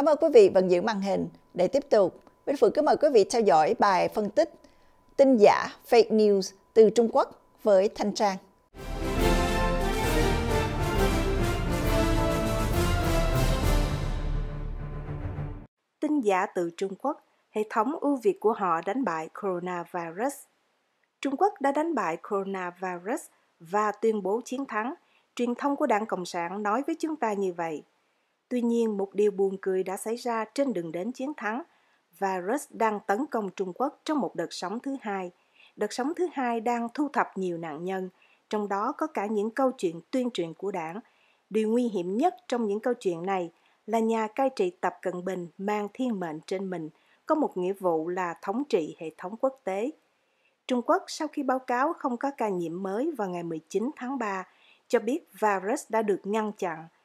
Cảm ơn quý vị vẫn giữ màn hình để tiếp tục. Minh Phượng kính mời quý vị theo dõi bài phân tích tin giả fake news từ Trung Quốc với Thanh Trang. Tin giả từ Trung Quốc, hệ thống ưu việt của họ đánh bại coronavirus. Trung Quốc đã đánh bại coronavirus và tuyên bố chiến thắng. Truyền thông của Đảng Cộng sản nói với chúng ta như vậy. Tuy nhiên, một điều buồn cười đã xảy ra trên đường đến chiến thắng. Virus đang tấn công Trung Quốc trong một đợt sóng thứ hai. Đợt sóng thứ hai đang thu thập nhiều nạn nhân, trong đó có cả những câu chuyện tuyên truyền của đảng. Điều nguy hiểm nhất trong những câu chuyện này là nhà cai trị Tập Cận Bình mang thiên mệnh trên mình, có một nghĩa vụ là thống trị hệ thống quốc tế. Trung Quốc sau khi báo cáo không có ca nhiễm mới vào ngày 19 tháng 3, cho biết virus đã được ngăn chặn –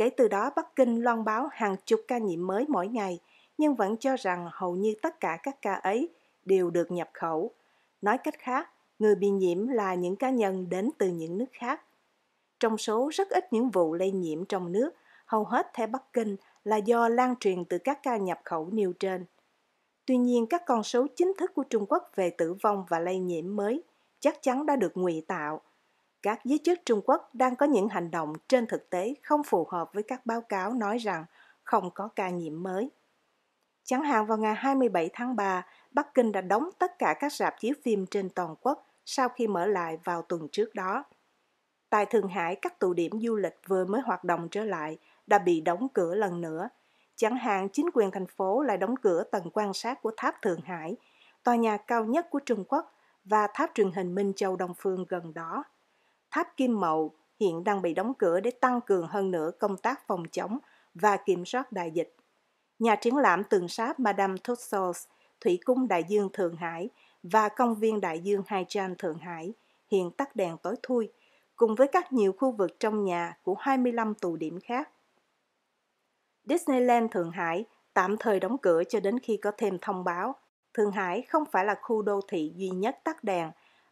Kể từ đó, Bắc Kinh loan báo hàng chục ca nhiễm mới mỗi ngày, nhưng vẫn cho rằng hầu như tất cả các ca ấy đều được nhập khẩu. Nói cách khác, người bị nhiễm là những cá nhân đến từ những nước khác. Trong số rất ít những vụ lây nhiễm trong nước, hầu hết theo Bắc Kinh là do lan truyền từ các ca nhập khẩu nêu trên. Tuy nhiên, các con số chính thức của Trung Quốc về tử vong và lây nhiễm mới chắc chắn đã được ngụy tạo – các giới chức Trung Quốc đang có những hành động trên thực tế không phù hợp với các báo cáo nói rằng không có ca nhiễm mới. Chẳng hạn vào ngày 27 tháng 3, Bắc Kinh đã đóng tất cả các rạp chiếu phim trên toàn quốc sau khi mở lại vào tuần trước đó. Tại Thượng Hải, các tụ điểm du lịch vừa mới hoạt động trở lại đã bị đóng cửa lần nữa. Chẳng hạn chính quyền thành phố lại đóng cửa tầng quan sát của tháp Thượng Hải, tòa nhà cao nhất của Trung Quốc và tháp truyền hình Minh Châu Đông Phương gần đó. Tháp Kim Mậu hiện đang bị đóng cửa để tăng cường hơn nữa công tác phòng chống và kiểm soát đại dịch. Nhà triển lãm tường sáp Madame Tussauds, Thủy cung Đại Dương Thượng Hải và công viên Đại Dương Hai Chan Thượng Hải hiện tắt đèn tối thui, cùng với các nhiều khu vực trong nhà của 25 tù điểm khác. Disneyland Thượng Hải tạm thời đóng cửa cho đến khi có thêm thông báo. Thượng Hải không phải là khu đô thị duy nhất tắt đèn.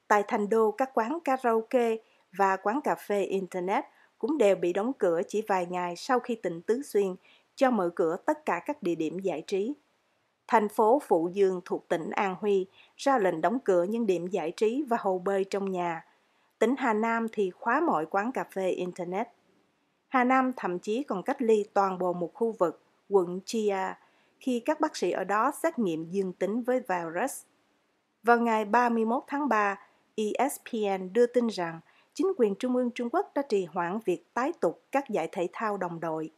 Tại thành đô, các quán karaoke, và quán cà phê Internet cũng đều bị đóng cửa chỉ vài ngày sau khi tỉnh Tứ Xuyên cho mở cửa tất cả các địa điểm giải trí. Thành phố Phụ Dương thuộc tỉnh An Huy ra lệnh đóng cửa những điểm giải trí và hồ bơi trong nhà. Tỉnh Hà Nam thì khóa mọi quán cà phê Internet. Hà Nam thậm chí còn cách ly toàn bộ một khu vực, quận Chia, khi các bác sĩ ở đó xét nghiệm dương tính với virus. Vào ngày 31 tháng 3, ESPN đưa tin rằng chính quyền trung ương Trung Quốc đã trì hoãn việc tái tục các giải thể thao đồng đội.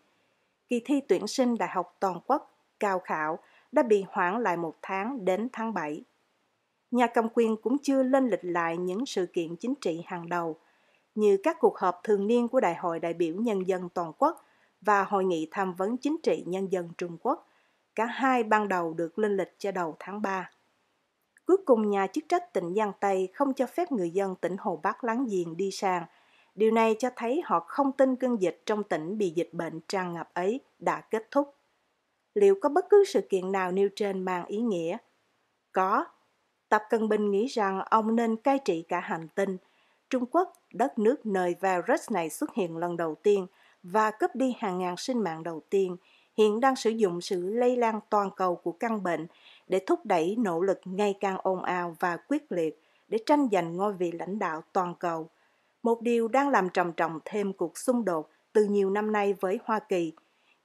Kỳ thi tuyển sinh đại học toàn quốc cao khảo đã bị hoãn lại một tháng đến tháng 7. Nhà cầm quyền cũng chưa lên lịch lại những sự kiện chính trị hàng đầu, như các cuộc họp thường niên của Đại hội đại biểu Nhân dân toàn quốc và Hội nghị tham vấn chính trị Nhân dân Trung Quốc. Cả hai ban đầu được lên lịch cho đầu tháng 3. Cuối cùng nhà chức trách tỉnh Giang Tây không cho phép người dân tỉnh Hồ Bắc láng giềng đi sang. Điều này cho thấy họ không tin cơn dịch trong tỉnh bị dịch bệnh tràn ngập ấy đã kết thúc. Liệu có bất cứ sự kiện nào nêu trên mang ý nghĩa? Có. Tập cân Bình nghĩ rằng ông nên cai trị cả hành tinh. Trung Quốc, đất nước nơi virus này xuất hiện lần đầu tiên và cướp đi hàng ngàn sinh mạng đầu tiên, hiện đang sử dụng sự lây lan toàn cầu của căn bệnh để thúc đẩy nỗ lực ngày càng ồn ào và quyết liệt để tranh giành ngôi vị lãnh đạo toàn cầu. Một điều đang làm trầm trọng thêm cuộc xung đột từ nhiều năm nay với Hoa Kỳ,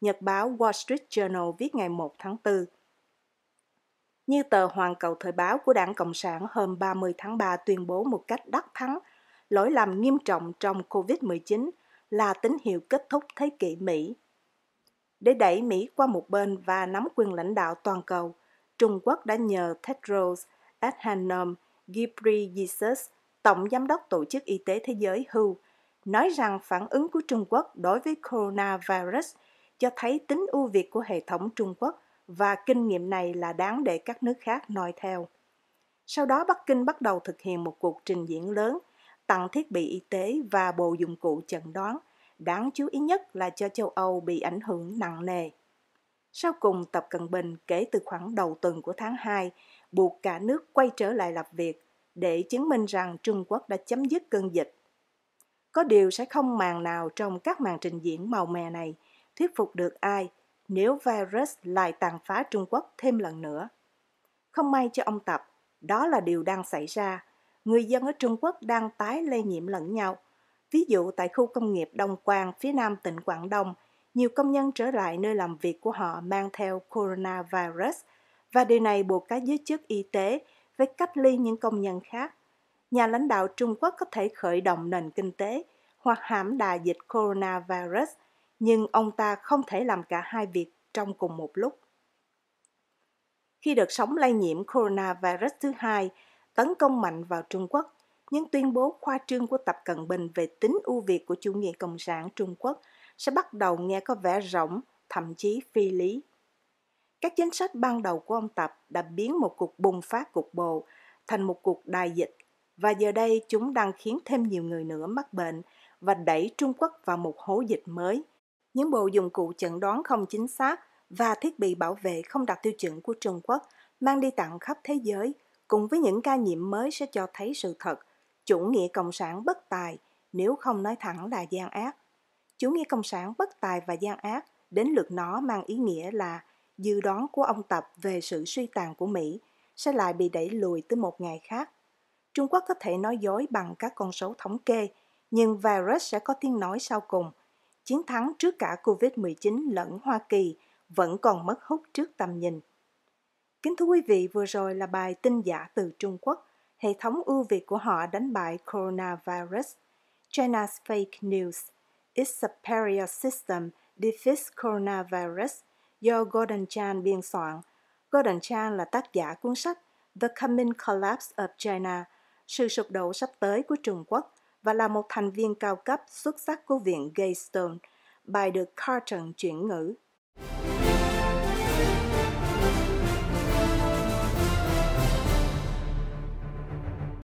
nhật báo Wall Street Journal viết ngày 1 tháng 4. Như tờ Hoàn cầu Thời báo của Đảng Cộng sản hôm 30 tháng 3 tuyên bố một cách đắc thắng, lỗi lầm nghiêm trọng trong COVID-19 là tín hiệu kết thúc thế kỷ Mỹ. Để đẩy Mỹ qua một bên và nắm quyền lãnh đạo toàn cầu – Trung Quốc đã nhờ Tedros Adhanom Ghebreyesus, Tổng Giám đốc Tổ chức Y tế Thế giới WHO, nói rằng phản ứng của Trung Quốc đối với coronavirus cho thấy tính ưu việt của hệ thống Trung Quốc và kinh nghiệm này là đáng để các nước khác noi theo. Sau đó Bắc Kinh bắt đầu thực hiện một cuộc trình diễn lớn, tặng thiết bị y tế và bộ dụng cụ chẩn đoán, đáng chú ý nhất là cho châu Âu bị ảnh hưởng nặng nề. Sau cùng, Tập Cận Bình kể từ khoảng đầu tuần của tháng 2 buộc cả nước quay trở lại làm việc để chứng minh rằng Trung Quốc đã chấm dứt cơn dịch. Có điều sẽ không màn nào trong các màn trình diễn màu mè này thuyết phục được ai nếu virus lại tàn phá Trung Quốc thêm lần nữa. Không may cho ông Tập, đó là điều đang xảy ra. Người dân ở Trung Quốc đang tái lây nhiễm lẫn nhau. Ví dụ tại khu công nghiệp Đông Quang phía nam tỉnh Quảng Đông – nhiều công nhân trở lại nơi làm việc của họ mang theo coronavirus và điều này buộc các giới chức y tế phải cách ly những công nhân khác. Nhà lãnh đạo Trung Quốc có thể khởi động nền kinh tế hoặc hãm đà dịch coronavirus, nhưng ông ta không thể làm cả hai việc trong cùng một lúc. Khi đợt sóng lây nhiễm coronavirus thứ hai tấn công mạnh vào Trung Quốc, những tuyên bố khoa trương của Tập Cận Bình về tính ưu việt của chủ nghĩa cộng sản Trung Quốc – sẽ bắt đầu nghe có vẻ rỗng, thậm chí phi lý. Các chính sách ban đầu của ông Tập đã biến một cuộc bùng phát cục bộ thành một cuộc đại dịch và giờ đây chúng đang khiến thêm nhiều người nữa mắc bệnh và đẩy Trung Quốc vào một hố dịch mới. Những bộ dụng cụ chẩn đoán không chính xác và thiết bị bảo vệ không đạt tiêu chuẩn của Trung Quốc mang đi tặng khắp thế giới cùng với những ca nhiễm mới sẽ cho thấy sự thật chủ nghĩa cộng sản bất tài nếu không nói thẳng là gian ác chủ nghĩa cộng sản bất tài và gian ác đến lượt nó mang ý nghĩa là dự đoán của ông Tập về sự suy tàn của Mỹ sẽ lại bị đẩy lùi tới một ngày khác. Trung Quốc có thể nói dối bằng các con số thống kê, nhưng virus sẽ có tiếng nói sau cùng. Chiến thắng trước cả COVID-19 lẫn Hoa Kỳ vẫn còn mất hút trước tầm nhìn. Kính thưa quý vị, vừa rồi là bài tin giả từ Trung Quốc. Hệ thống ưu việt của họ đánh bại coronavirus, China's fake news. It's Superior System Defeats Coronavirus do Gordon Chan biên soạn. Gordon Chan là tác giả cuốn sách The Coming Collapse of China, sự sụp đổ sắp tới của Trung Quốc và là một thành viên cao cấp xuất sắc của Viện Gaystone. bài được Carlton chuyển ngữ